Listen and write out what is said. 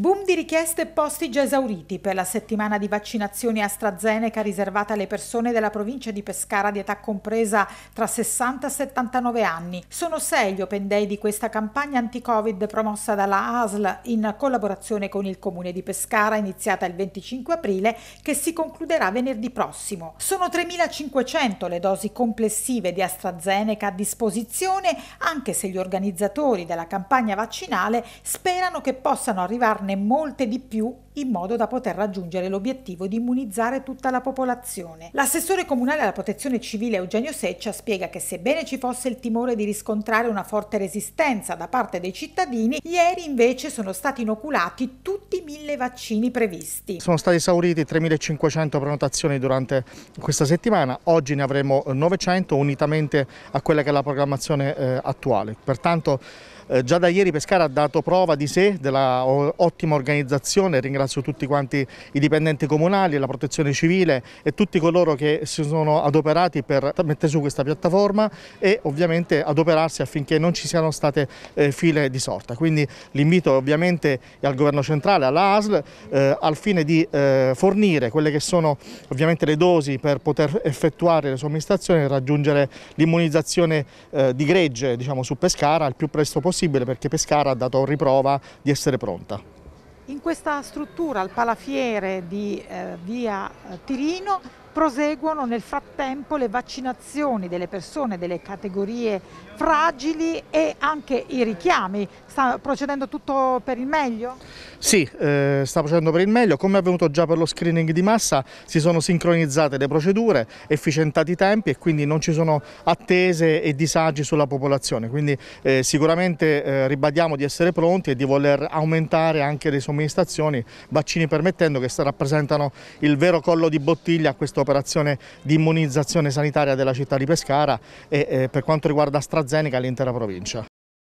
Boom di richieste e posti già esauriti per la settimana di vaccinazioni AstraZeneca riservata alle persone della provincia di Pescara di età compresa tra 60 e 79 anni. Sono sei gli open day di questa campagna anti-Covid promossa dalla ASL in collaborazione con il comune di Pescara, iniziata il 25 aprile, che si concluderà venerdì prossimo. Sono 3.500 le dosi complessive di AstraZeneca a disposizione, anche se gli organizzatori della campagna vaccinale sperano che possano arrivarne molte di più in modo da poter raggiungere l'obiettivo di immunizzare tutta la popolazione. L'assessore comunale alla protezione civile Eugenio Seccia spiega che sebbene ci fosse il timore di riscontrare una forte resistenza da parte dei cittadini, ieri invece sono stati inoculati tutti i mille vaccini previsti. Sono stati esauriti 3.500 prenotazioni durante questa settimana, oggi ne avremo 900 unitamente a quella che è la programmazione eh, attuale. Pertanto eh, già da ieri Pescara ha dato prova di sé, della ottima organizzazione, ringrazio ringrazio tutti quanti i dipendenti comunali, la protezione civile e tutti coloro che si sono adoperati per mettere su questa piattaforma e ovviamente adoperarsi affinché non ci siano state eh, file di sorta. Quindi l'invito ovviamente è al governo centrale, alla ASL, eh, al fine di eh, fornire quelle che sono ovviamente le dosi per poter effettuare le somministrazioni e raggiungere l'immunizzazione eh, di gregge diciamo, su Pescara il più presto possibile perché Pescara ha dato riprova di essere pronta. In questa struttura al palafiere di eh, via eh, Tirino proseguono nel frattempo le vaccinazioni delle persone delle categorie fragili e anche i richiami. Sta procedendo tutto per il meglio? Sì, eh, sta procedendo per il meglio. Come è avvenuto già per lo screening di massa, si sono sincronizzate le procedure, efficientati i tempi e quindi non ci sono attese e disagi sulla popolazione. Quindi eh, sicuramente eh, ribadiamo di essere pronti e di voler aumentare anche le somministrazioni, vaccini permettendo, che rappresentano il vero collo di bottiglia a questo operazione di immunizzazione sanitaria della città di Pescara e eh, per quanto riguarda AstraZeneca l'intera provincia.